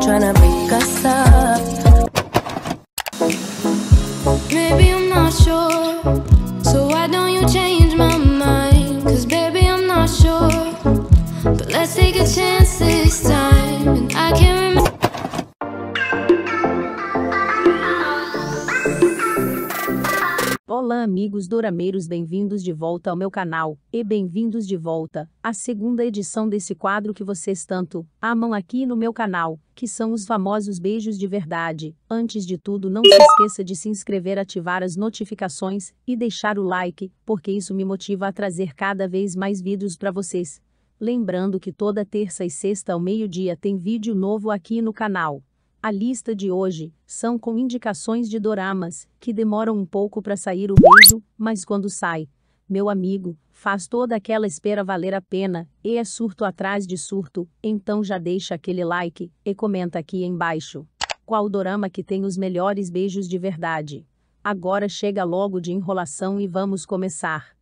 to break us up. Maybe I'm not sure, so why don't you change my mind? Cause baby, I'm not sure, but let's take a chance this time. And I can't Olá amigos dorameiros, bem-vindos de volta ao meu canal, e bem-vindos de volta, à segunda edição desse quadro que vocês tanto amam aqui no meu canal, que são os famosos beijos de verdade. Antes de tudo não se esqueça de se inscrever, ativar as notificações, e deixar o like, porque isso me motiva a trazer cada vez mais vídeos para vocês. Lembrando que toda terça e sexta ao meio-dia tem vídeo novo aqui no canal. A lista de hoje são com indicações de doramas, que demoram um pouco para sair o beijo, mas quando sai, meu amigo, faz toda aquela espera valer a pena, e é surto atrás de surto, então já deixa aquele like e comenta aqui embaixo. Qual dorama que tem os melhores beijos de verdade? Agora chega logo de enrolação e vamos começar.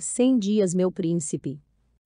Cem dias meu príncipe.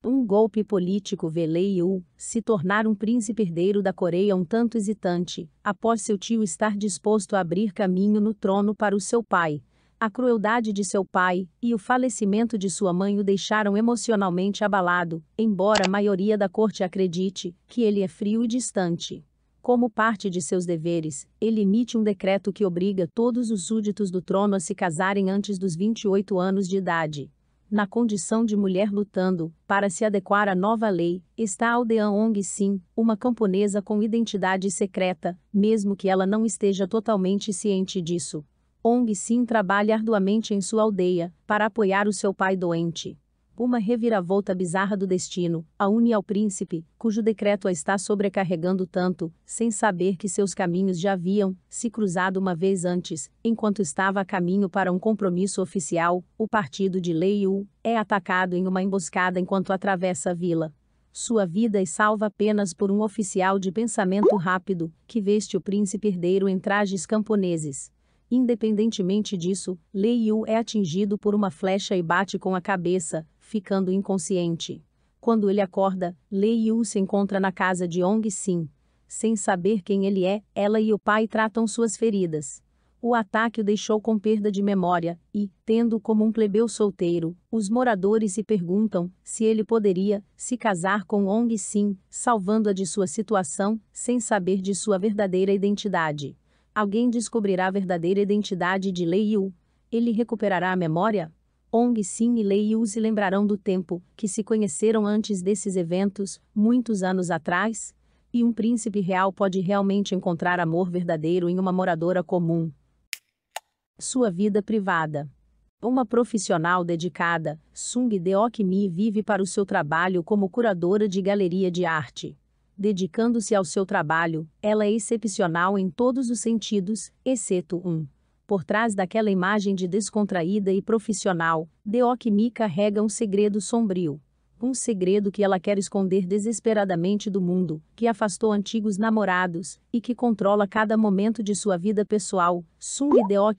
Um golpe político veleio se tornar um príncipe herdeiro da Coreia um tanto hesitante, após seu tio estar disposto a abrir caminho no trono para o seu pai. A crueldade de seu pai e o falecimento de sua mãe o deixaram emocionalmente abalado, embora a maioria da corte acredite que ele é frio e distante. Como parte de seus deveres, ele emite um decreto que obriga todos os súditos do trono a se casarem antes dos 28 anos de idade na condição de mulher lutando, para se adequar à nova lei, está a aldeã Ong Sim, uma camponesa com identidade secreta, mesmo que ela não esteja totalmente ciente disso. Ong Sim trabalha arduamente em sua aldeia, para apoiar o seu pai doente. Uma reviravolta bizarra do destino a une ao príncipe, cujo decreto a está sobrecarregando tanto, sem saber que seus caminhos já haviam se cruzado uma vez antes, enquanto estava a caminho para um compromisso oficial. O partido de Lei Yu é atacado em uma emboscada enquanto atravessa a vila sua vida é salva apenas por um oficial de pensamento rápido, que veste o príncipe herdeiro em trajes camponeses. Independentemente disso, Lei Yu é atingido por uma flecha e bate com a cabeça, ficando inconsciente. Quando ele acorda, Lei Yu se encontra na casa de Ong Sim. Sem saber quem ele é, ela e o pai tratam suas feridas. O ataque o deixou com perda de memória, e, tendo como um plebeu solteiro, os moradores se perguntam se ele poderia se casar com Ong Sim, salvando-a de sua situação, sem saber de sua verdadeira identidade. Alguém descobrirá a verdadeira identidade de Lei Yu. Ele recuperará a memória? Ong Sim e Lei Yu se lembrarão do tempo que se conheceram antes desses eventos, muitos anos atrás, e um príncipe real pode realmente encontrar amor verdadeiro em uma moradora comum. Sua vida privada uma profissional dedicada, Sung Deok Mi vive para o seu trabalho como curadora de galeria de arte. Dedicando-se ao seu trabalho, ela é excepcional em todos os sentidos, exceto um. Por trás daquela imagem de descontraída e profissional, Deok Mi carrega um segredo sombrio. Um segredo que ela quer esconder desesperadamente do mundo, que afastou antigos namorados, e que controla cada momento de sua vida pessoal. Sung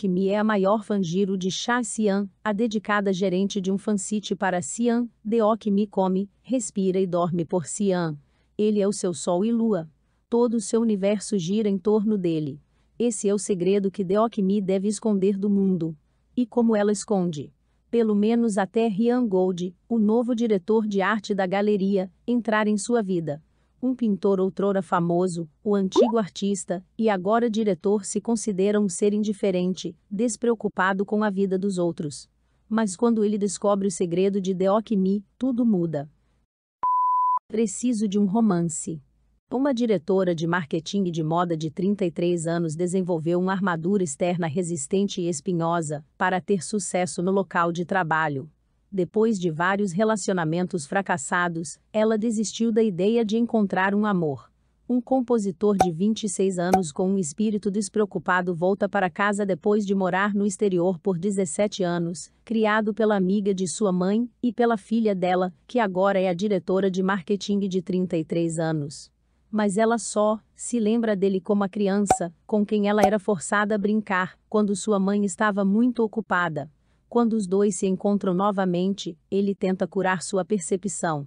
Mi é a maior fangiro de Cha Xian, a dedicada gerente de um fansite para Xian. Mi come, respira e dorme por Xian. Ele é o seu sol e lua. Todo o seu universo gira em torno dele. Esse é o segredo que Deokmi deve esconder do mundo. E como ela esconde? Pelo menos até Ryan Gold, o novo diretor de arte da galeria, entrar em sua vida. Um pintor outrora famoso, o antigo artista, e agora diretor se considera um ser indiferente, despreocupado com a vida dos outros. Mas quando ele descobre o segredo de Deokmi, tudo muda. Preciso de um romance. Uma diretora de marketing de moda de 33 anos desenvolveu uma armadura externa resistente e espinhosa para ter sucesso no local de trabalho. Depois de vários relacionamentos fracassados, ela desistiu da ideia de encontrar um amor. Um compositor de 26 anos com um espírito despreocupado volta para casa depois de morar no exterior por 17 anos, criado pela amiga de sua mãe e pela filha dela, que agora é a diretora de marketing de 33 anos mas ela só se lembra dele como a criança, com quem ela era forçada a brincar, quando sua mãe estava muito ocupada. Quando os dois se encontram novamente, ele tenta curar sua percepção.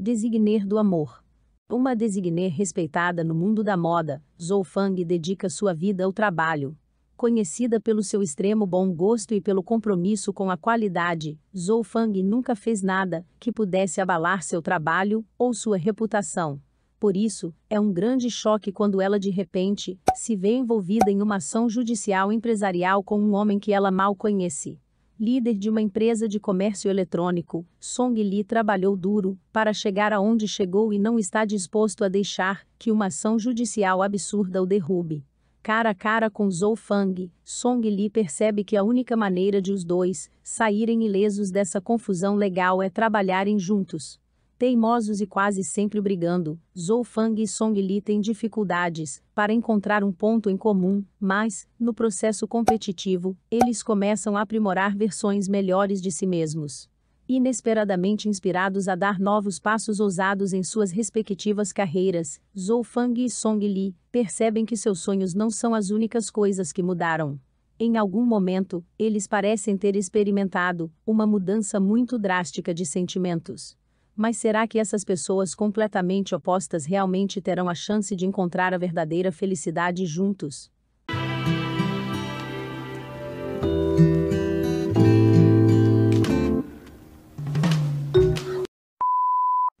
Designer do amor. Uma designer respeitada no mundo da moda, Zhou Fang dedica sua vida ao trabalho. Conhecida pelo seu extremo bom gosto e pelo compromisso com a qualidade, Zhou Fang nunca fez nada que pudesse abalar seu trabalho ou sua reputação. Por isso, é um grande choque quando ela de repente se vê envolvida em uma ação judicial empresarial com um homem que ela mal conhece. Líder de uma empresa de comércio eletrônico, Song Li trabalhou duro para chegar aonde chegou e não está disposto a deixar que uma ação judicial absurda o derrube cara a cara com Zhou Fang, Song Li percebe que a única maneira de os dois saírem ilesos dessa confusão legal é trabalharem juntos teimosos e quase sempre brigando, Zhou Fang e Song Li têm dificuldades para encontrar um ponto em comum, mas, no processo competitivo, eles começam a aprimorar versões melhores de si mesmos. Inesperadamente inspirados a dar novos passos ousados em suas respectivas carreiras, Zhou Fang e Song Li percebem que seus sonhos não são as únicas coisas que mudaram. Em algum momento, eles parecem ter experimentado uma mudança muito drástica de sentimentos mas será que essas pessoas completamente opostas realmente terão a chance de encontrar a verdadeira felicidade juntos?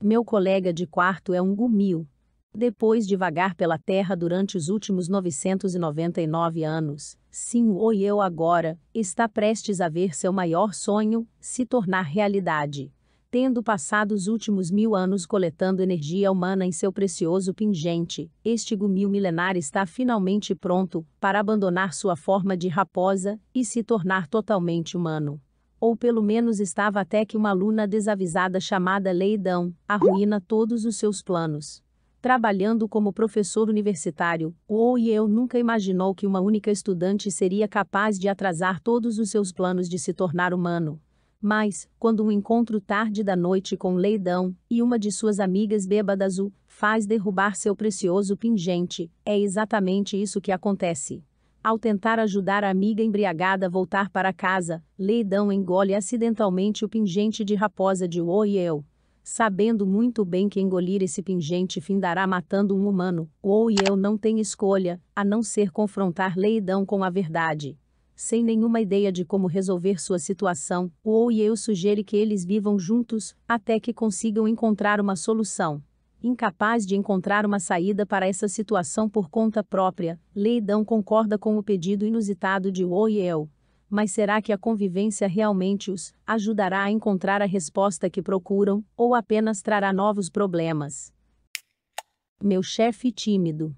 Meu colega de quarto é um gumil. Depois de vagar pela terra durante os últimos 999 anos, sim, ou eu agora, está prestes a ver seu maior sonho se tornar realidade tendo passado os últimos mil anos coletando energia humana em seu precioso pingente, este gumil milenar está finalmente pronto para abandonar sua forma de raposa e se tornar totalmente humano. Ou pelo menos estava até que uma aluna desavisada chamada Leidão arruína todos os seus planos. Trabalhando como professor universitário, o eu nunca imaginou que uma única estudante seria capaz de atrasar todos os seus planos de se tornar humano mas, quando um encontro tarde da noite com Leidão e uma de suas amigas bêbadas o faz derrubar seu precioso pingente, é exatamente isso que acontece. Ao tentar ajudar a amiga embriagada a voltar para casa, Leidão engole acidentalmente o pingente de raposa de Woyel. Sabendo muito bem que engolir esse pingente findará matando um humano, Woyel não tem escolha, a não ser confrontar Leidão com a verdade sem nenhuma ideia de como resolver sua situação, ou e eu sugere que eles vivam juntos, até que consigam encontrar uma solução. Incapaz de encontrar uma saída para essa situação por conta própria, Leidão concorda com o pedido inusitado de Wo e eu. Mas será que a convivência realmente os ajudará a encontrar a resposta que procuram, ou apenas trará novos problemas? Meu chefe tímido.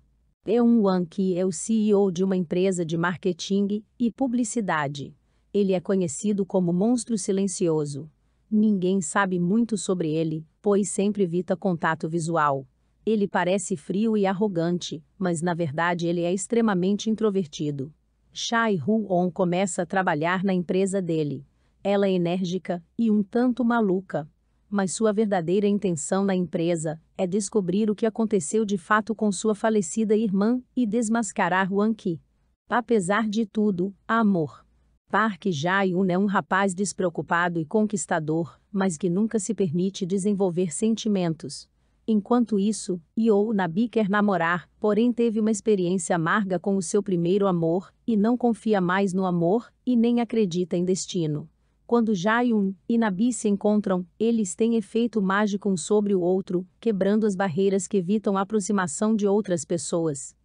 Eun Wan Ki é o CEO de uma empresa de marketing e publicidade. Ele é conhecido como monstro silencioso. Ninguém sabe muito sobre ele, pois sempre evita contato visual. Ele parece frio e arrogante, mas na verdade ele é extremamente introvertido. Shai Hu-on começa a trabalhar na empresa dele. Ela é enérgica e um tanto maluca, mas sua verdadeira intenção na empresa é descobrir o que aconteceu de fato com sua falecida irmã e desmascarar Juan Ki. Apesar de tudo, amor. Park Jae-un é um rapaz despreocupado e conquistador, mas que nunca se permite desenvolver sentimentos. Enquanto isso, Yoo Nabi quer namorar, porém teve uma experiência amarga com o seu primeiro amor, e não confia mais no amor, e nem acredita em destino. Quando Jaiun e Nabi se encontram, eles têm efeito mágico um sobre o outro, quebrando as barreiras que evitam a aproximação de outras pessoas.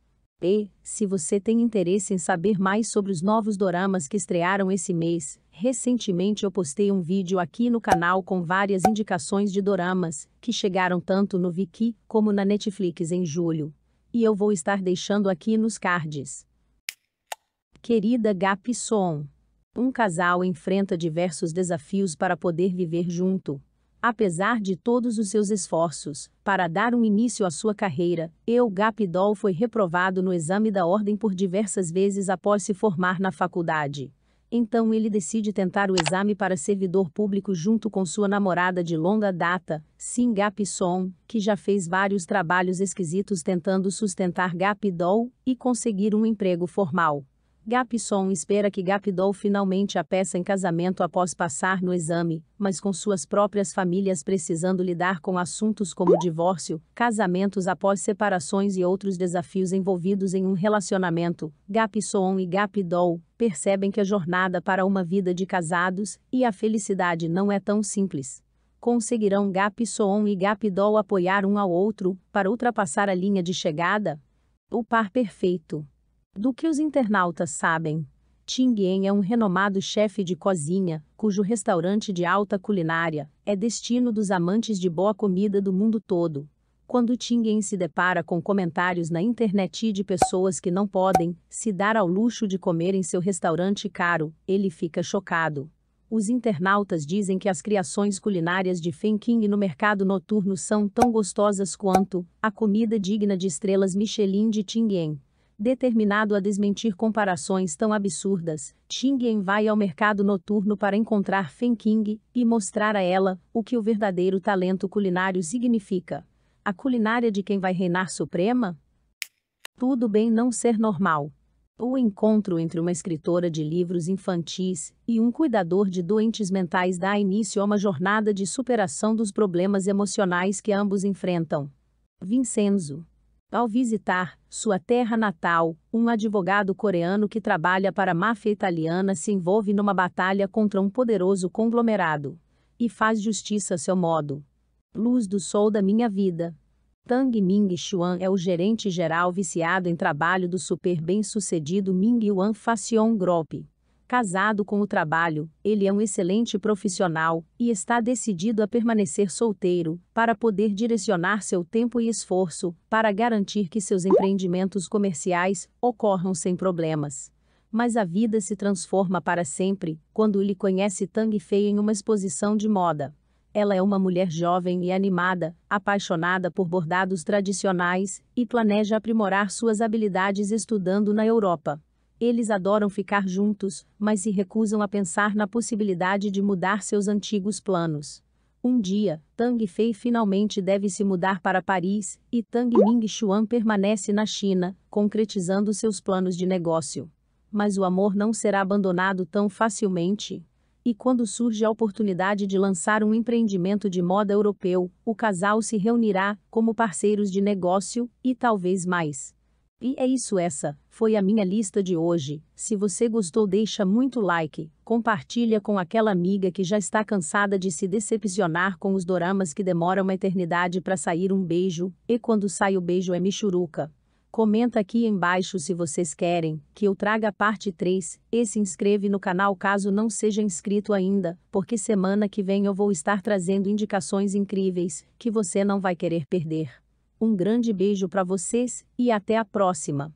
E, se você tem interesse em saber mais sobre os novos doramas que estrearam esse mês, recentemente eu postei um vídeo aqui no canal com várias indicações de doramas, que chegaram tanto no Viki como na Netflix em julho. E eu vou estar deixando aqui nos cards. Querida Gapson um casal enfrenta diversos desafios para poder viver junto. Apesar de todos os seus esforços para dar um início à sua carreira, El Gapidol foi reprovado no exame da ordem por diversas vezes após se formar na faculdade. Então ele decide tentar o exame para servidor público junto com sua namorada de longa data, Singap Song, que já fez vários trabalhos esquisitos tentando sustentar Gapidol e conseguir um emprego formal. Gapson espera que Gapdol finalmente a peça em casamento após passar no exame, mas com suas próprias famílias precisando lidar com assuntos como divórcio, casamentos após separações e outros desafios envolvidos em um relacionamento, Gapson e Gapdol percebem que a jornada para uma vida de casados e a felicidade não é tão simples. Conseguirão Gapson e Gapdol apoiar um ao outro para ultrapassar a linha de chegada? O par perfeito. Do que os internautas sabem, Ting Yen é um renomado chefe de cozinha, cujo restaurante de alta culinária é destino dos amantes de boa comida do mundo todo. Quando Ting Yen se depara com comentários na internet de pessoas que não podem se dar ao luxo de comer em seu restaurante caro, ele fica chocado. Os internautas dizem que as criações culinárias de Feng King no mercado noturno são tão gostosas quanto a comida digna de estrelas Michelin de Ting Yen determinado a desmentir comparações tão absurdas, Xingyan vai ao mercado noturno para encontrar Feng King e mostrar a ela o que o verdadeiro talento culinário significa. A culinária de quem vai reinar suprema? Tudo bem não ser normal. O encontro entre uma escritora de livros infantis e um cuidador de doentes mentais dá início a uma jornada de superação dos problemas emocionais que ambos enfrentam. Vincenzo ao visitar sua terra natal, um advogado coreano que trabalha para a máfia italiana se envolve numa batalha contra um poderoso conglomerado e faz justiça a seu modo. Luz do sol da minha vida. Tang Ming Xuan é o gerente geral viciado em trabalho do super bem-sucedido Ming Yuan Facion Group. Casado com o trabalho, ele é um excelente profissional e está decidido a permanecer solteiro para poder direcionar seu tempo e esforço para garantir que seus empreendimentos comerciais ocorram sem problemas. Mas a vida se transforma para sempre quando ele conhece Tang Fei em uma exposição de moda. Ela é uma mulher jovem e animada, apaixonada por bordados tradicionais e planeja aprimorar suas habilidades estudando na Europa. Eles adoram ficar juntos, mas se recusam a pensar na possibilidade de mudar seus antigos planos. Um dia, Tang Fei finalmente deve se mudar para Paris, e Tang Ming Xuan permanece na China, concretizando seus planos de negócio. Mas o amor não será abandonado tão facilmente. E quando surge a oportunidade de lançar um empreendimento de moda europeu, o casal se reunirá como parceiros de negócio, e talvez mais. E é isso essa, foi a minha lista de hoje. Se você gostou, deixa muito like, compartilha com aquela amiga que já está cansada de se decepcionar com os doramas que demoram uma eternidade para sair um beijo, e quando sai o beijo é michuruca. Comenta aqui embaixo se vocês querem que eu traga a parte 3 e se inscreve no canal caso não seja inscrito ainda, porque semana que vem eu vou estar trazendo indicações incríveis que você não vai querer perder. Um grande beijo para vocês e até a próxima!